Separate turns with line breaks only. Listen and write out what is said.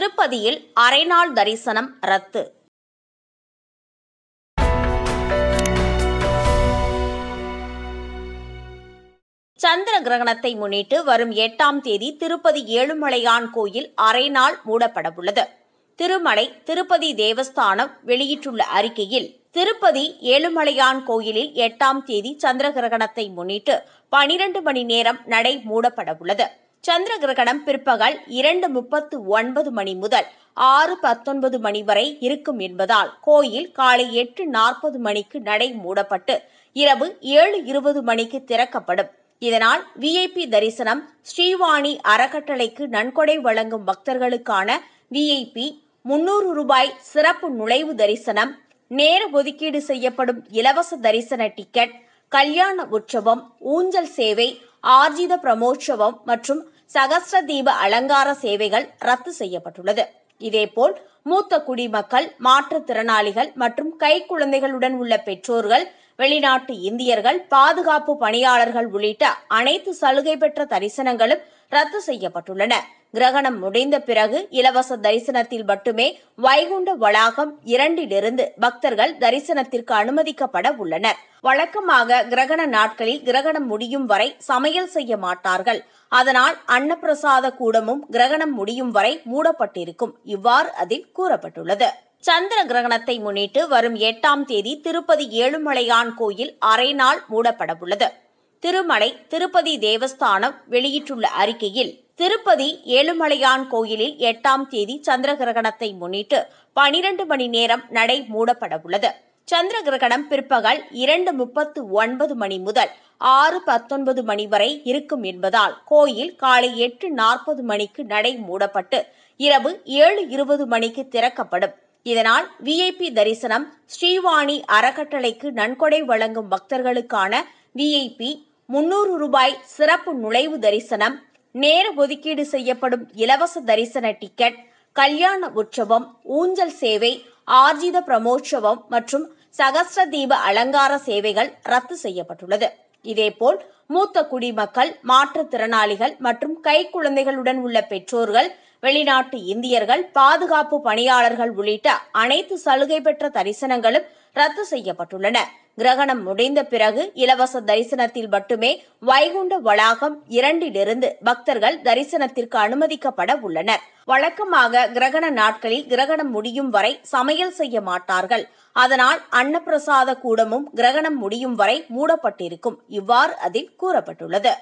திருப்பதியில் அரைநாள் தரிசனம் ரத்து சந்திர கிரகணத்தை முன்னிட்டு வரும் எட்டாம் தேதி திருப்பதி ஏழுமலையான் கோயில் அரைநாள் மூடப்படவுள்ளது திருமலை திருப்பதி தேவஸ்தானம் வெளியிட்டுள்ள அறிக்கையில் திருப்பதி ஏழுமலையான் கோயிலில் எட்டாம் தேதி சந்திர கிரகணத்தை முன்னிட்டு பனிரண்டு மணி நேரம் நடை மூடப்படவுள்ளது சந்திர கிரகணம் பிற்பகல் இரண்டு முப்பத்து ஒன்பது மணி முதல் ஆறு பத்தொன்பது மணி வரை இருக்கும் என்பதால் கோயில் காலை எட்டு நாற்பது மணிக்கு நடை மூடப்பட்டு இரவு ஏழு இருபது மணிக்கு திறக்கப்படும் இதனால் விஐபி தரிசனம் ஸ்ரீவாணி அறக்கட்டளைக்கு நன்கொடை வழங்கும் பக்தர்களுக்கான விஐபி முன்னூறு ரூபாய் சிறப்பு நுழைவு தரிசனம் நேர ஒதுக்கீடு செய்யப்படும் இலவச தரிசன டிக்கெட் கல்யாண உற்சவம் ஊஞ்சல் சேவை ஆர்ஜித பிரமோற்சவம் மற்றும் சகஸ்ர தீப அலங்கார சேவைகள் ரத்து செய்யப்பட்டுள்ளது இதேபோல் மூத்த குடிமக்கள் மாற்றுத்திறனாளிகள் மற்றும் கைக்குழந்தைகளுடன் உள்ள பெற்றோர்கள் வெளிநாட்டு இந்தியர்கள் பாதுகாப்பு பணியாளர்கள் உள்ளிட்ட அனைத்து சலுகை பெற்ற தரிசனங்களும் ரத்து செய்யப்பட்டுள்ளன கிரகணம் முடிந்த பிறகு இலவச தரிசனத்தில் மட்டுமே வைகுண்ட வளாகம் இரண்டிலிருந்து பக்தர்கள் தரிசனத்திற்கு அனுமதிக்கப்பட உள்ளனர் வழக்கமாக கிரகண நாட்களில் கிரகணம் முடியும் வரை சமையல் செய்ய மாட்டார்கள் அதனால் அன்னப்பிரசாத கூடமும் கிரகணம் முடியும் வரை மூடப்பட்டிருக்கும் இவ்வாறு அதில் கூறப்பட்டுள்ளது சந்திர கிரகணத்தை முன்னிட்டு வரும் எட்டாம் தேதி திருப்பதி ஏழுமலையான் கோயில் அரை நாள் மூடப்படவுள்ளது திருமலை திருப்பதி தேவஸ்தானம் வெளியிட்டுள்ள அறிக்கையில் திருப்பதி ஏழுமலையான் கோயிலில் எட்டாம் தேதி சந்திர கிரகணத்தை முன்னிட்டு பனிரெண்டு மணி நேரம் நடை மூடப்படவுள்ளது சந்திர கிரகணம் பிற்பகல் இரண்டு முப்பத்து ஒன்பது மணி முதல் ஆறு பத்தொன்பது மணி வரை இருக்கும் என்பதால் கோயில் காலை எட்டு நாற்பது மணிக்கு நடை மூடப்பட்டு இரவு ஏழு இருபது மணிக்கு திறக்கப்படும் இதனால் விஐபி தரிசனம் ஸ்ரீவாணி அறக்கட்டளைக்கு நன்கொடை வழங்கும் பக்தர்களுக்கான விஐபி முன்னூறு ரூபாய் சிறப்பு நுழைவு தரிசனம் நேர ஒதுக்கீடு செய்யப்படும் இலவச தரிசன டிக்கெட் கல்யாண உற்சவம் ஊஞ்சல் சேவை ஆர்ஜித பிரமோற்சவம் மற்றும் சகஸ்ர தீப அலங்கார சேவைகள் ரத்து செய்யப்பட்டுள்ளது இதேபோல் மூத்த குடிமக்கள் மாற்றுத்திறனாளிகள் மற்றும் கைக்குழந்தைகளுடன் உள்ள பெற்றோர்கள் வெளிநாட்டு இந்தியர்கள் பாதுகாப்பு பணியாளர்கள் உள்ளிட்ட அனைத்து சலுகை பெற்ற தரிசனங்களும் ரத்து செய்யப்பட்டுள்ளன கிரகணம் முடிந்த பிறகு இலவச தரிசனத்தில் மட்டுமே வைகுண்ட வளாகம் இரண்டிலிருந்து பக்தர்கள் தரிசனத்திற்கு அனுமதிக்கப்பட உள்ளனர் வழக்கமாக கிரகண நாட்களில் கிரகணம் முடியும் வரை சமையல் செய்ய மாட்டார்கள் அதனால் அன்னப்பிரசாத கூடமும் கிரகணம் முடியும் வரை மூடப்பட்டிருக்கும் இவ்வாறு அதில் கூறப்பட்டுள்ளது